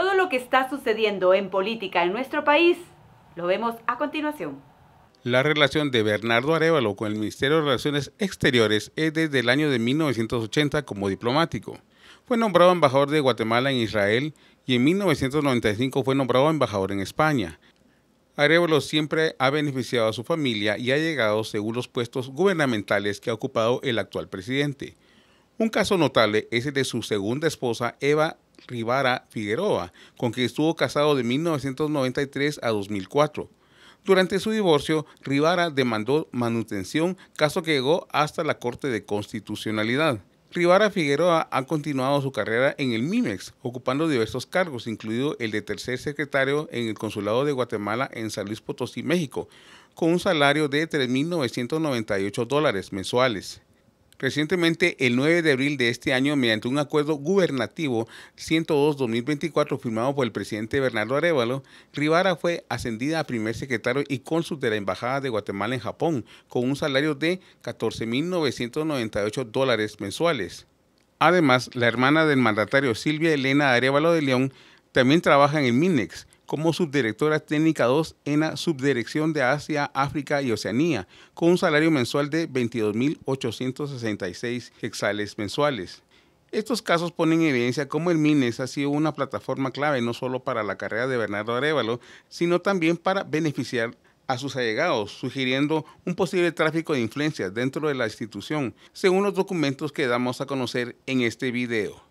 Todo lo que está sucediendo en política en nuestro país lo vemos a continuación. La relación de Bernardo Arevalo con el Ministerio de Relaciones Exteriores es desde el año de 1980 como diplomático. Fue nombrado embajador de Guatemala en Israel y en 1995 fue nombrado embajador en España. Arevalo siempre ha beneficiado a su familia y ha llegado según los puestos gubernamentales que ha ocupado el actual presidente. Un caso notable es el de su segunda esposa, Eva Rivara Figueroa, con quien estuvo casado de 1993 a 2004. Durante su divorcio, Rivara demandó manutención, caso que llegó hasta la Corte de Constitucionalidad. Rivara Figueroa ha continuado su carrera en el MIMEX, ocupando diversos cargos, incluido el de tercer secretario en el Consulado de Guatemala en San Luis Potosí, México, con un salario de 3.998 dólares mensuales. Recientemente, el 9 de abril de este año, mediante un acuerdo gubernativo 102-2024 firmado por el presidente Bernardo Arevalo, Rivara fue ascendida a primer secretario y cónsul de la Embajada de Guatemala en Japón, con un salario de 14.998 dólares mensuales. Además, la hermana del mandatario Silvia Elena Arevalo de León también trabaja en el MINEX, como subdirectora técnica 2 en la Subdirección de Asia, África y Oceanía, con un salario mensual de 22.866 hexales mensuales. Estos casos ponen en evidencia cómo el MINES ha sido una plataforma clave no solo para la carrera de Bernardo Arevalo, sino también para beneficiar a sus allegados, sugiriendo un posible tráfico de influencias dentro de la institución, según los documentos que damos a conocer en este video.